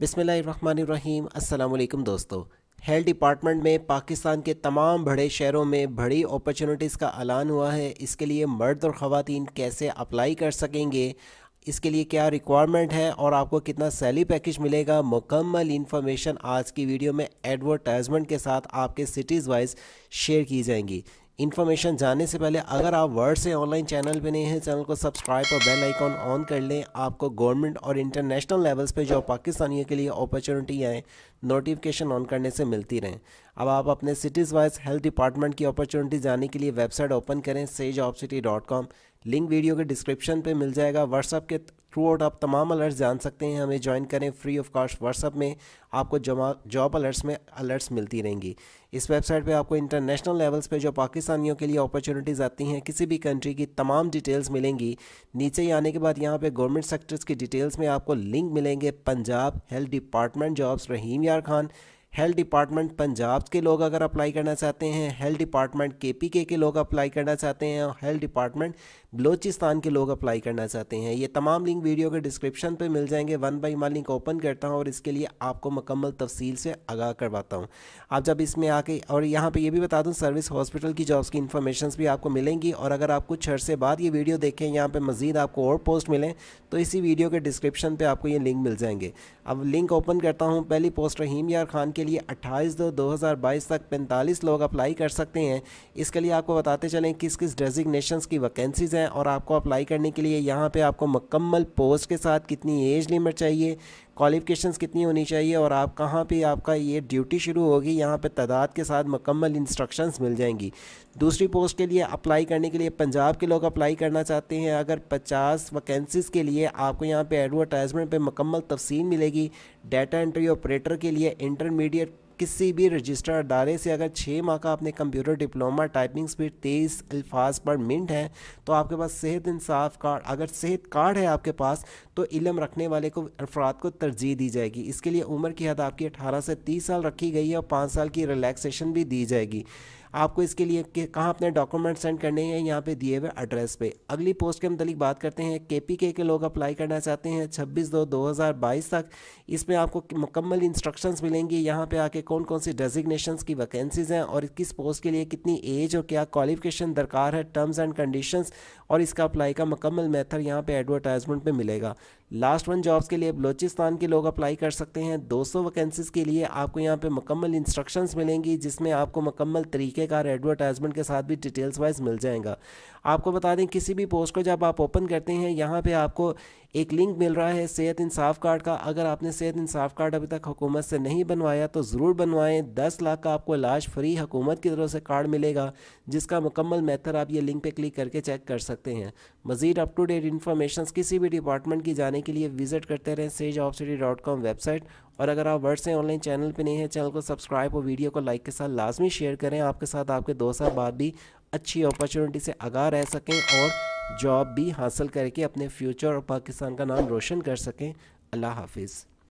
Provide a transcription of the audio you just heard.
बिसमीम अल्लाम दोस्तों हेल्थ डिपार्टमेंट में पाकिस्तान के तमाम बड़े शहरों में बड़ी अपॉर्चुनिटीज़ का ऐलान हुआ है इसके लिए मर्द और ख़वान कैसे अप्लाई कर सकेंगे इसके लिए क्या रिक्वायरमेंट है और आपको कितना सैली पैकेज मिलेगा मुकम्मल इन्फॉर्मेशन आज की वीडियो में एडवर्टाइजमेंट के साथ आपके सिटीज़ वाइज शेयर की जाएंगी इन्फॉर्मेशन जाने से पहले अगर आप वर्ड से ऑनलाइन चैनल पे नहीं हैं चैनल को सब्सक्राइब और बेल आइकॉन ऑन कर लें आपको गवर्नमेंट और इंटरनेशनल लेवल्स पे जो पाकिस्तानियों के लिए अपॉर्चुनिटी आए नोटिफिकेशन ऑन करने से मिलती रहें अब आप अपने सिटीज़ वाइज हेल्थ डिपार्टमेंट की अपॉर्चुनिटी जाने के लिए वेबसाइट ओपन करें सेज लिंक वीडियो के डिस्क्रिप्शन पर मिल जाएगा व्हाट्सअप के थ्रू आउट आप तमाम अलर्ट्स जान सकते हैं हमें ज्वाइन करें फ्री ऑफ कॉस्ट व्हाट्सअप में आपको जॉब अलर्ट्स में अलर्ट्स मिलती रहेंगी इस वेबसाइट पे आपको इंटरनेशनल लेवल्स पे जो पाकिस्तानियों के लिए अपॉर्चुनिटीज़ आती हैं किसी भी कंट्री की तमाम डिटेल्स मिलेंगी नीचे ही आने के बाद यहाँ पे गवर्नमेंट सेक्टर्स की डिटेल्स में आपको लिंक मिलेंगे Punjab health department jobs Rahim Yar Khan health department Punjab के लोग अगर अप्लाई करना चाहते हैं हेल्थ डिपार्टमेंट के पी के के लोग अप्लाई करना चाहते हैं और हेल्थ डिपार्टमेंट बलोचिस्तान के लोग अप्लाई करना चाहते हैं ये तमाम लिंक वीडियो के डिस्क्रिप्शन पे मिल जाएंगे one by one link open करता हूँ और इसके लिए आपको मुकम्मल तफसील से आगाह करवाता हूँ आप जब इसमें आके और यहाँ पर यह भी बता दूँ सर्विस हॉस्पिटल की जॉब्स की इन्फॉर्मेशन भी आपको मिलेंगी और अगर आप कुछ अर्से बाद ये वीडियो देखें यहाँ पर मजीद आपको और पोस्ट मिलें तो इसी वीडियो के डिस्क्रिप्शन पर आपको ये लिंक मिल जाएंगे अब लिंक ओपन करता हूँ पहली पोस्ट रहीम यार खान के लिए 28 दो 2022 तक 45 लोग अप्लाई कर सकते हैं इसके लिए आपको बताते चलें किस किस डेजिग्नेशन की वैकेंसीज़ हैं और आपको अप्लाई करने के लिए यहाँ पे आपको मकम्मल पोस्ट के साथ कितनी एज लिमिट चाहिए क्वालिफ़िकेशन कितनी होनी चाहिए और आप कहाँ पे आपका ये ड्यूटी शुरू होगी यहाँ पे तादाद के साथ मकम्मल इंस्ट्रक्शंस मिल जाएंगी दूसरी पोस्ट के लिए अप्लाई करने के लिए पंजाब के लोग अप्लाई करना चाहते हैं अगर 50 वैकेंसीज़ के लिए आपको यहाँ पे एडवर्टाइजमेंट पे मकम्मल तफसील मिलेगी डाटा एंट्री ऑपरेटर के लिए इंटरमीडिएट किसी भी रजिस्टर अदारे से अगर छः माह का आपने कंप्यूटर डिप्लोमा टाइपिंग स्पीड तेईस अल्फाज पर मिनट है तो आपके पास सेहत इंसाफ कार्ड अगर सेहत कार्ड है आपके पास तो इलम रखने वाले को अफराद को तरजीह दी जाएगी इसके लिए उम्र की हद आपकी अठारह से तीस साल रखी गई है और पाँच साल की रिलैक्सेशन भी दी जाएगी आपको इसके लिए कहाँ अपने डॉक्यूमेंट सेंड करने हैं यहाँ पे दिए हुए एड्रेस पे अगली पोस्ट के मतलब बात करते हैं के पी के लोग अप्लाई करना चाहते हैं छब्बीस दो दो हज़ार बाईस तक इसमें आपको मुकम्मल इंस्ट्रक्शंस मिलेंगी यहाँ पे आके कौन कौन सी डेजिग्नेशंस की वैकेंसीज़ हैं और किस पोस्ट के लिए कितनी एज और क्या क्वालिफिकेशन दरकार है टर्म्स एंड कंडीशन और इसका अप्लाई का मुकम्मल मेथड यहाँ पे एडवर्टाइजमेंट पे मिलेगा लास्ट वन जॉब्स के लिए बलोचिस्तान के लोग अप्लाई कर सकते हैं 200 वैकेंसीज़ के लिए आपको यहाँ पे मुकम्मल इंस्ट्रक्शंस मिलेंगी जिसमें आपको मुकम्मल तरीके के कार एडवर्टाइजमेंट के साथ भी डिटेल्स वाइज मिल जाएगा आपको बता दें किसी भी पोस्ट को जब आप ओपन करते हैं यहाँ पे आपको एक लिंक मिल रहा है सेहत इंसाफ कार्ड का अगर आपने सेहत इंसाफ कार्ड अभी तक हुकूमत से नहीं बनवाया तो ज़रूर बनवाएं दस लाख का आपको इलाज फ्री हुकूमत की तरफ से कार्ड मिलेगा जिसका मुकम्मल मेथड आप ये लिंक पे क्लिक करके चेक कर सकते हैं मजीद अप टू डेट इन्फॉर्मेशन किसी भी डिपार्टमेंट की जाने के लिए विजिट करते रहें सेज वेबसाइट और अगर आप वर्ड से ऑनलाइन चैनल पे नहीं है चैनल को सब्सक्राइब और वीडियो को लाइक के साथ लाजमी शेयर करें आपके साथ आपके दोस्तों बाद भी अच्छी अपॉर्चुनिटी से आगा रह सकें और जॉब भी हासिल करके अपने फ्यूचर और पाकिस्तान का नाम रोशन कर सकें अल्लाह हाफिज़